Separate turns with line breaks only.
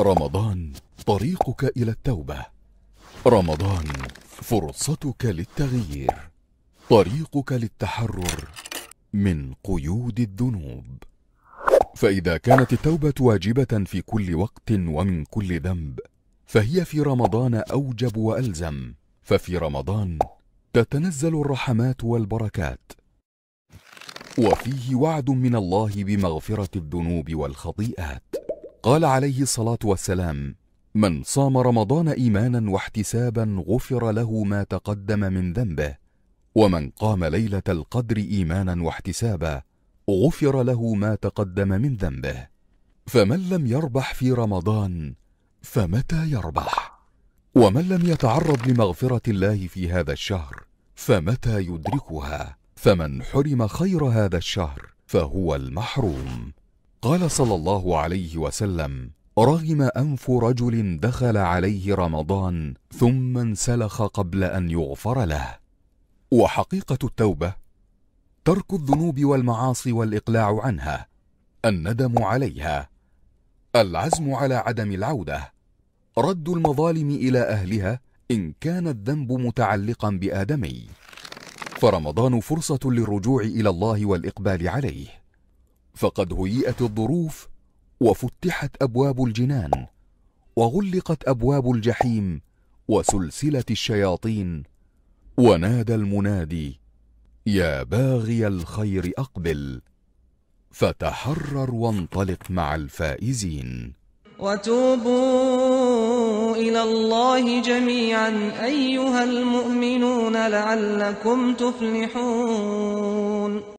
رمضان طريقك إلى التوبة رمضان فرصتك للتغيير طريقك للتحرر من قيود الذنوب فإذا كانت التوبة واجبة في كل وقت ومن كل ذنب فهي في رمضان أوجب وألزم ففي رمضان تتنزل الرحمات والبركات وفيه وعد من الله بمغفرة الذنوب والخطيئات قال عليه الصلاة والسلام من صام رمضان إيمانا واحتسابا غفر له ما تقدم من ذنبه ومن قام ليلة القدر إيمانا واحتسابا غفر له ما تقدم من ذنبه فمن لم يربح في رمضان فمتى يربح ومن لم يتعرض لمغفرة الله في هذا الشهر فمتى يدركها فمن حرم خير هذا الشهر فهو المحروم قال صلى الله عليه وسلم رغم انف رجل دخل عليه رمضان ثم انسلخ قبل ان يغفر له وحقيقه التوبه ترك الذنوب والمعاصي والاقلاع عنها الندم عليها العزم على عدم العوده رد المظالم الى اهلها ان كان الذنب متعلقا بادمي فرمضان فرصه للرجوع الى الله والاقبال عليه فقد هيئت الظروف وفتحت أبواب الجنان وغلقت أبواب الجحيم وسلسلة الشياطين ونادى المنادي يا باغي الخير أقبل فتحرر وانطلق مع الفائزين
وتوبوا إلى الله جميعا أيها المؤمنون لعلكم تفلحون